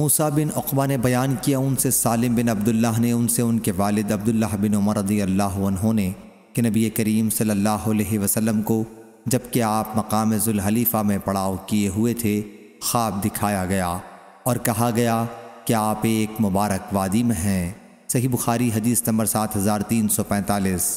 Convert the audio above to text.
मूसा बिन अकबा ने बयान किया उनसे सालिम बिन अब्दुल्लाह ने उनसे उनके वालद अब्दुल्लाह बिन उमर रदी ने कि नबी करीम सल्लल्लाहु अलैहि को जबकि आप मकाम जुल्हलीफ़ा में पड़ाव किए हुए थे ख्वाब दिखाया गया और कहा गया कि आप एक मुबारक वादी में हैं सही बुखारी हदीस नंबर सात हज़ार तीन सौ पैंतालीस